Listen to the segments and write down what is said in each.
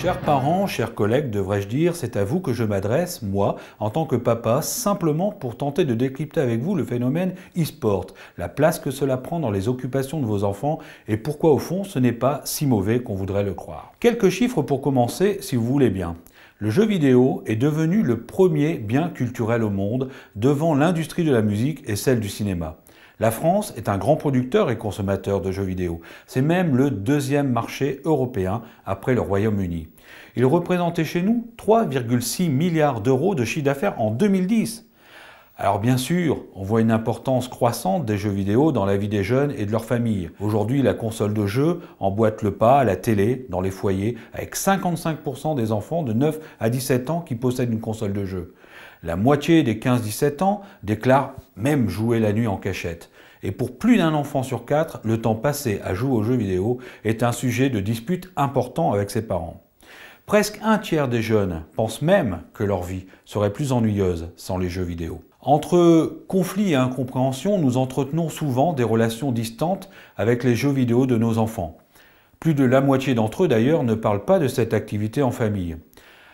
Chers parents, chers collègues, devrais-je dire, c'est à vous que je m'adresse, moi, en tant que papa, simplement pour tenter de décrypter avec vous le phénomène e-sport, la place que cela prend dans les occupations de vos enfants et pourquoi au fond ce n'est pas si mauvais qu'on voudrait le croire. Quelques chiffres pour commencer, si vous voulez bien. Le jeu vidéo est devenu le premier bien culturel au monde, devant l'industrie de la musique et celle du cinéma. La France est un grand producteur et consommateur de jeux vidéo. C'est même le deuxième marché européen après le Royaume-Uni. Il représentait chez nous 3,6 milliards d'euros de chiffre d'affaires en 2010. Alors bien sûr, on voit une importance croissante des jeux vidéo dans la vie des jeunes et de leurs familles. Aujourd'hui, la console de jeu emboîte le pas à la télé, dans les foyers, avec 55% des enfants de 9 à 17 ans qui possèdent une console de jeu. La moitié des 15-17 ans déclare même jouer la nuit en cachette. Et pour plus d'un enfant sur quatre, le temps passé à jouer aux jeux vidéo est un sujet de dispute important avec ses parents. Presque un tiers des jeunes pensent même que leur vie serait plus ennuyeuse sans les jeux vidéo. Entre conflits et incompréhension, nous entretenons souvent des relations distantes avec les jeux vidéo de nos enfants. Plus de la moitié d'entre eux d'ailleurs ne parlent pas de cette activité en famille.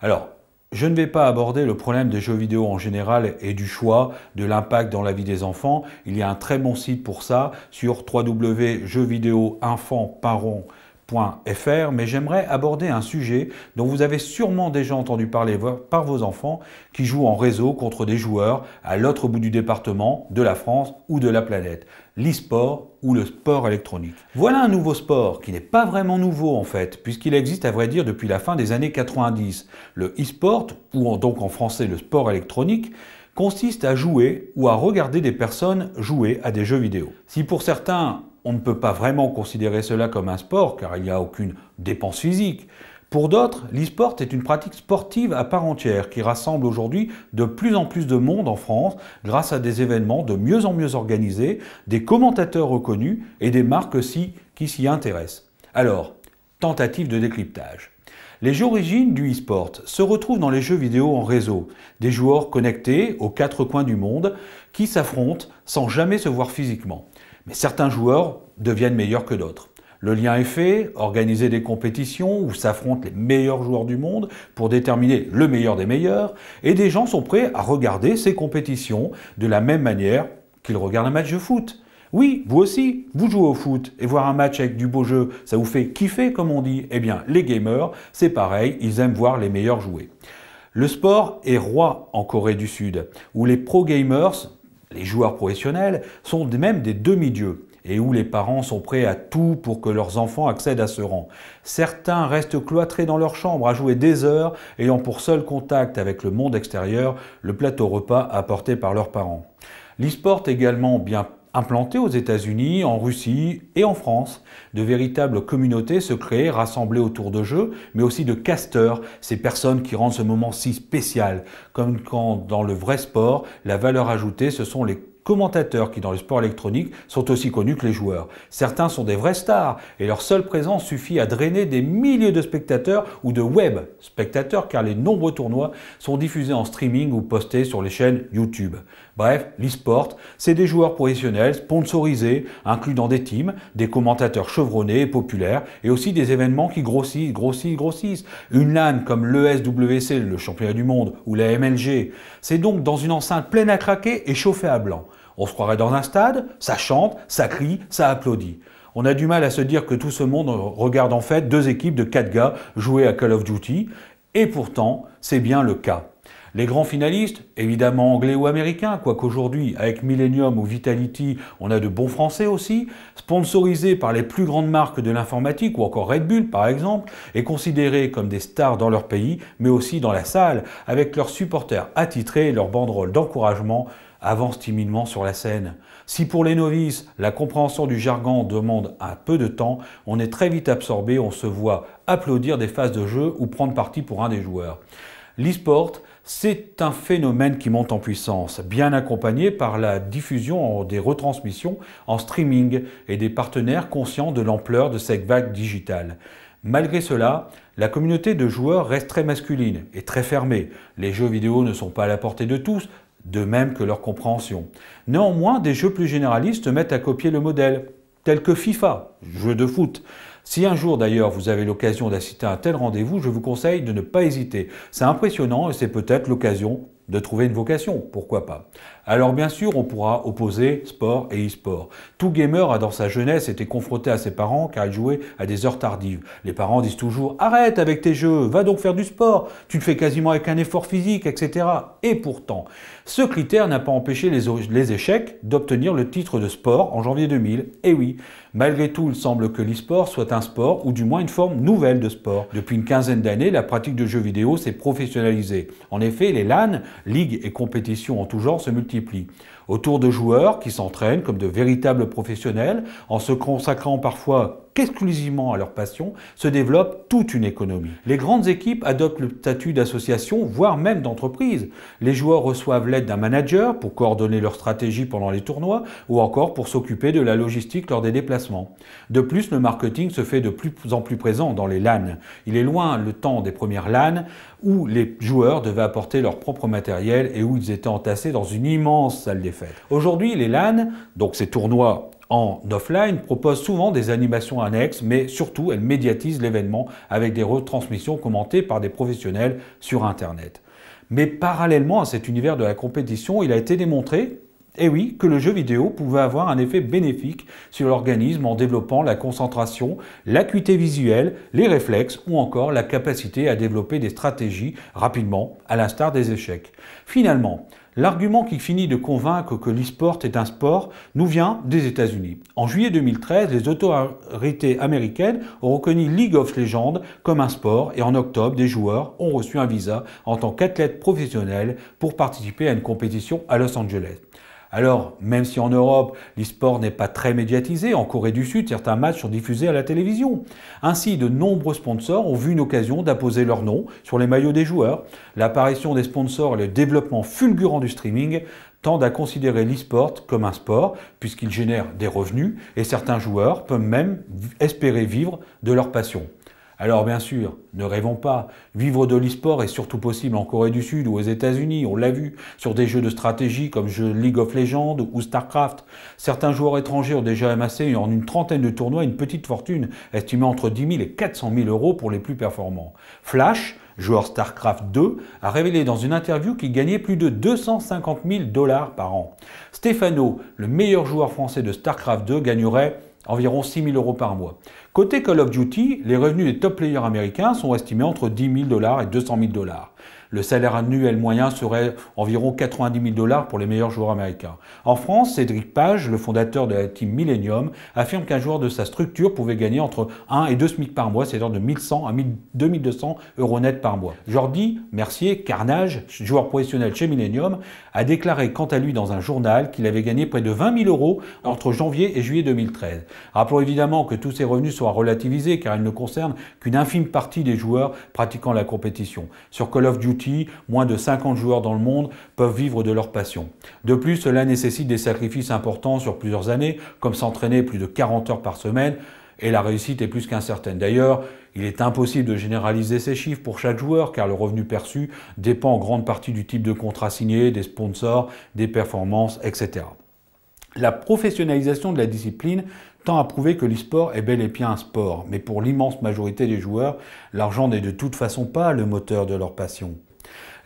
Alors, je ne vais pas aborder le problème des jeux vidéo en général et du choix, de l'impact dans la vie des enfants. Il y a un très bon site pour ça sur www.jeuxvideoinfantparents.com .fr, mais j'aimerais aborder un sujet dont vous avez sûrement déjà entendu parler par vos enfants qui jouent en réseau contre des joueurs à l'autre bout du département, de la France ou de la planète, l'e-sport ou le sport électronique. Voilà un nouveau sport qui n'est pas vraiment nouveau en fait, puisqu'il existe à vrai dire depuis la fin des années 90. Le e-sport, ou donc en français le sport électronique, consiste à jouer ou à regarder des personnes jouer à des jeux vidéo. Si pour certains on ne peut pas vraiment considérer cela comme un sport car il n'y a aucune dépense physique. Pour d'autres, l'e-sport est une pratique sportive à part entière qui rassemble aujourd'hui de plus en plus de monde en France grâce à des événements de mieux en mieux organisés, des commentateurs reconnus et des marques aussi qui s'y intéressent. Alors, tentative de décryptage. Les origines du e-sport se retrouvent dans les jeux vidéo en réseau, des joueurs connectés aux quatre coins du monde qui s'affrontent sans jamais se voir physiquement. Mais certains joueurs deviennent meilleurs que d'autres. Le lien est fait, organiser des compétitions où s'affrontent les meilleurs joueurs du monde pour déterminer le meilleur des meilleurs, et des gens sont prêts à regarder ces compétitions de la même manière qu'ils regardent un match de foot. Oui, vous aussi, vous jouez au foot et voir un match avec du beau jeu, ça vous fait kiffer comme on dit. Eh bien, les gamers, c'est pareil, ils aiment voir les meilleurs jouer. Le sport est roi en Corée du Sud, où les pro-gamers les joueurs professionnels sont même des demi-dieux et où les parents sont prêts à tout pour que leurs enfants accèdent à ce rang. Certains restent cloîtrés dans leur chambre à jouer des heures, ayant pour seul contact avec le monde extérieur le plateau repas apporté par leurs parents. L'e-sport également bien implanté aux États-Unis, en Russie et en France. De véritables communautés se créent, rassemblées autour de jeux, mais aussi de casteurs, ces personnes qui rendent ce moment si spécial. Comme quand dans le vrai sport, la valeur ajoutée, ce sont les commentateurs qui, dans le sport électronique, sont aussi connus que les joueurs. Certains sont des vrais stars et leur seule présence suffit à drainer des milliers de spectateurs ou de web spectateurs car les nombreux tournois sont diffusés en streaming ou postés sur les chaînes YouTube. Bref, l'e-sport, c'est des joueurs professionnels, sponsorisés, inclus dans des teams, des commentateurs chevronnés et populaires, et aussi des événements qui grossissent, grossissent, grossissent. Une LAN comme l'ESWC, le championnat du monde, ou la MLG. C'est donc dans une enceinte pleine à craquer et chauffée à blanc. On se croirait dans un stade, ça chante, ça crie, ça applaudit. On a du mal à se dire que tout ce monde regarde en fait deux équipes de quatre gars jouer à Call of Duty, et pourtant, c'est bien le cas. Les grands finalistes, évidemment anglais ou américains, aujourd'hui avec Millennium ou Vitality, on a de bons français aussi, sponsorisés par les plus grandes marques de l'informatique ou encore Red Bull par exemple, et considérés comme des stars dans leur pays, mais aussi dans la salle, avec leurs supporters attitrés et leurs banderoles d'encouragement avancent timidement sur la scène. Si pour les novices, la compréhension du jargon demande un peu de temps, on est très vite absorbé, on se voit applaudir des phases de jeu ou prendre parti pour un des joueurs. L'esport c'est un phénomène qui monte en puissance, bien accompagné par la diffusion des retransmissions en streaming et des partenaires conscients de l'ampleur de cette vague digitale. Malgré cela, la communauté de joueurs reste très masculine et très fermée. Les jeux vidéo ne sont pas à la portée de tous, de même que leur compréhension. Néanmoins, des jeux plus généralistes mettent à copier le modèle, tels que FIFA, jeu de foot. Si un jour d'ailleurs vous avez l'occasion d'assister à un tel rendez-vous, je vous conseille de ne pas hésiter. C'est impressionnant et c'est peut-être l'occasion de trouver une vocation, pourquoi pas. Alors bien sûr, on pourra opposer sport et e-sport. Tout gamer a dans sa jeunesse été confronté à ses parents car il jouait à des heures tardives. Les parents disent toujours « Arrête avec tes jeux, va donc faire du sport, tu le fais quasiment avec un effort physique, etc. » Et pourtant, ce critère n'a pas empêché les, les échecs d'obtenir le titre de sport en janvier 2000. Et oui, Malgré tout, il semble que l'e-sport soit un sport, ou du moins une forme nouvelle de sport. Depuis une quinzaine d'années, la pratique de jeux vidéo s'est professionnalisée. En effet, les LAN, ligues et compétitions en tout genre se multiplient autour de joueurs qui s'entraînent comme de véritables professionnels, en se consacrant parfois qu'exclusivement à leur passion, se développe toute une économie. Les grandes équipes adoptent le statut d'association, voire même d'entreprise. Les joueurs reçoivent l'aide d'un manager pour coordonner leur stratégie pendant les tournois ou encore pour s'occuper de la logistique lors des déplacements. De plus, le marketing se fait de plus en plus présent dans les LAN. Il est loin le temps des premières LAN où les joueurs devaient apporter leur propre matériel et où ils étaient entassés dans une immense salle des fêtes. Aujourd'hui, les LAN, donc ces tournois en offline proposent souvent des animations annexes, mais surtout elles médiatisent l'événement avec des retransmissions commentées par des professionnels sur Internet. Mais parallèlement à cet univers de la compétition, il a été démontré et eh oui, que le jeu vidéo pouvait avoir un effet bénéfique sur l'organisme en développant la concentration, l'acuité visuelle, les réflexes ou encore la capacité à développer des stratégies rapidement, à l'instar des échecs. Finalement, L'argument qui finit de convaincre que l'e-sport est un sport nous vient des États-Unis. En juillet 2013, les autorités américaines ont reconnu League of Legends comme un sport et en octobre, des joueurs ont reçu un visa en tant qu'athlètes professionnels pour participer à une compétition à Los Angeles. Alors, même si en Europe, l'e-sport n'est pas très médiatisé, en Corée du Sud, certains matchs sont diffusés à la télévision. Ainsi, de nombreux sponsors ont vu une occasion d'apposer leur nom sur les maillots des joueurs. L'apparition des sponsors et le développement fulgurant du streaming tendent à considérer l'e-sport comme un sport, puisqu'il génère des revenus et certains joueurs peuvent même espérer vivre de leur passion. Alors bien sûr, ne rêvons pas, vivre de l'e-sport est surtout possible en Corée du Sud ou aux États-Unis, on l'a vu, sur des jeux de stratégie comme jeu League of Legends ou StarCraft. Certains joueurs étrangers ont déjà amassé en une trentaine de tournois une petite fortune, estimée entre 10 000 et 400 000 euros pour les plus performants. Flash, joueur StarCraft 2, a révélé dans une interview qu'il gagnait plus de 250 000 dollars par an. Stefano, le meilleur joueur français de StarCraft 2, gagnerait environ 6 000 euros par mois. Côté Call of Duty, les revenus des top players américains sont estimés entre 10 000 dollars et 200 000 dollars. Le salaire annuel moyen serait environ 90 000 dollars pour les meilleurs joueurs américains. En France, Cédric Page, le fondateur de la team Millennium, affirme qu'un joueur de sa structure pouvait gagner entre 1 et 2 SMIC par mois, c'est-à-dire de 1100 à 2200 euros net par mois. Jordi Mercier, Carnage, joueur professionnel chez Millennium, a déclaré quant à lui dans un journal qu'il avait gagné près de 20 000 euros entre janvier et juillet 2013. Rappelons évidemment que tous ces revenus soit relativisée car elle ne concerne qu'une infime partie des joueurs pratiquant la compétition. Sur Call of Duty, moins de 50 joueurs dans le monde peuvent vivre de leur passion. De plus, cela nécessite des sacrifices importants sur plusieurs années, comme s'entraîner plus de 40 heures par semaine, et la réussite est plus qu'incertaine. D'ailleurs, il est impossible de généraliser ces chiffres pour chaque joueur car le revenu perçu dépend en grande partie du type de contrat signé, des sponsors, des performances, etc. La professionnalisation de la discipline tend à prouver que l'e-sport est bel et bien un sport, mais pour l'immense majorité des joueurs, l'argent n'est de toute façon pas le moteur de leur passion.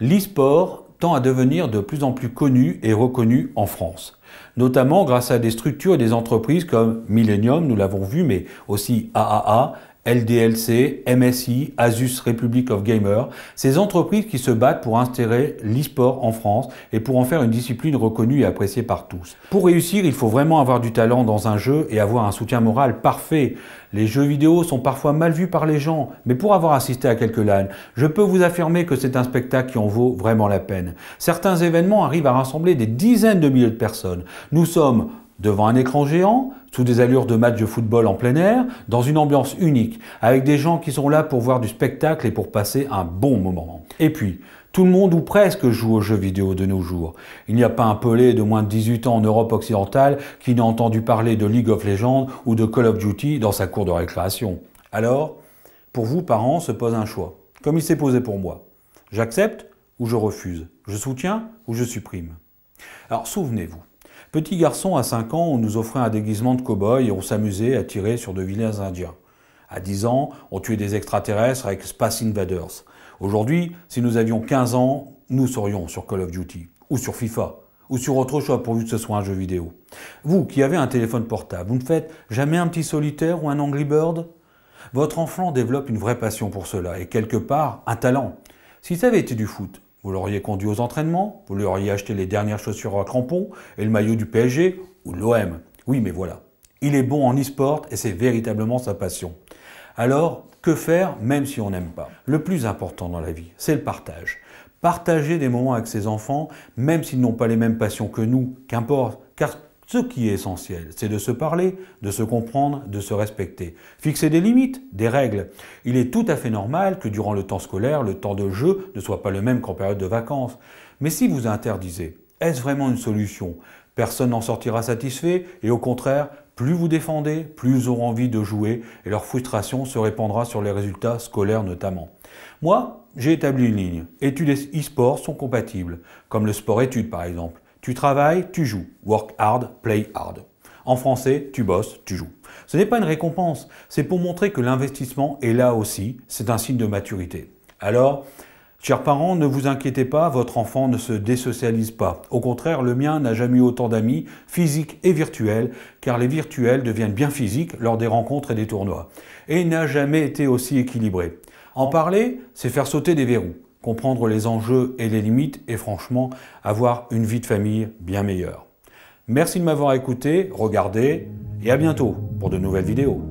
L'e-sport tend à devenir de plus en plus connu et reconnu en France, notamment grâce à des structures et des entreprises comme Millennium, nous l'avons vu, mais aussi AAA LDLC, MSI, Asus Republic of Gamer, ces entreprises qui se battent pour insérer l'e-sport en France et pour en faire une discipline reconnue et appréciée par tous. Pour réussir, il faut vraiment avoir du talent dans un jeu et avoir un soutien moral parfait. Les jeux vidéo sont parfois mal vus par les gens, mais pour avoir assisté à quelques LAN, je peux vous affirmer que c'est un spectacle qui en vaut vraiment la peine. Certains événements arrivent à rassembler des dizaines de milliers de personnes. Nous sommes devant un écran géant, sous des allures de match de football en plein air, dans une ambiance unique, avec des gens qui sont là pour voir du spectacle et pour passer un bon moment. Et puis, tout le monde ou presque joue aux jeux vidéo de nos jours. Il n'y a pas un pelé de moins de 18 ans en Europe occidentale qui n'a entendu parler de League of Legends ou de Call of Duty dans sa cour de récréation. Alors, pour vous, parents, se pose un choix, comme il s'est posé pour moi. J'accepte ou je refuse Je soutiens ou je supprime Alors souvenez-vous, Petit garçon, à 5 ans, on nous offrait un déguisement de cow-boy et on s'amusait à tirer sur de vilains Indiens. À 10 ans, on tuait des extraterrestres avec Space Invaders. Aujourd'hui, si nous avions 15 ans, nous serions sur Call of Duty, ou sur FIFA, ou sur autre chose pourvu que ce soit un jeu vidéo. Vous qui avez un téléphone portable, vous ne faites jamais un petit solitaire ou un Angry Bird Votre enfant développe une vraie passion pour cela et quelque part un talent. Si ça avait été du foot, vous l'auriez conduit aux entraînements, vous lui auriez acheté les dernières chaussures à crampons et le maillot du PSG ou l'OM. Oui, mais voilà. Il est bon en e-sport et c'est véritablement sa passion. Alors, que faire même si on n'aime pas Le plus important dans la vie, c'est le partage. Partager des moments avec ses enfants, même s'ils n'ont pas les mêmes passions que nous, qu'importe, car ce qui est essentiel, c'est de se parler, de se comprendre, de se respecter. Fixer des limites, des règles. Il est tout à fait normal que durant le temps scolaire, le temps de jeu ne soit pas le même qu'en période de vacances. Mais si vous interdisez, est-ce vraiment une solution Personne n'en sortira satisfait et au contraire, plus vous défendez, plus ils auront envie de jouer et leur frustration se répandra sur les résultats scolaires notamment. Moi, j'ai établi une ligne. Études et e sports sont compatibles, comme le sport-études par exemple. Tu travailles, tu joues. Work hard, play hard. En français, tu bosses, tu joues. Ce n'est pas une récompense, c'est pour montrer que l'investissement est là aussi, c'est un signe de maturité. Alors, chers parents, ne vous inquiétez pas, votre enfant ne se désocialise pas. Au contraire, le mien n'a jamais eu autant d'amis, physiques et virtuels, car les virtuels deviennent bien physiques lors des rencontres et des tournois. Et il n'a jamais été aussi équilibré. En parler, c'est faire sauter des verrous comprendre les enjeux et les limites et franchement avoir une vie de famille bien meilleure. Merci de m'avoir écouté, regardé et à bientôt pour de nouvelles vidéos.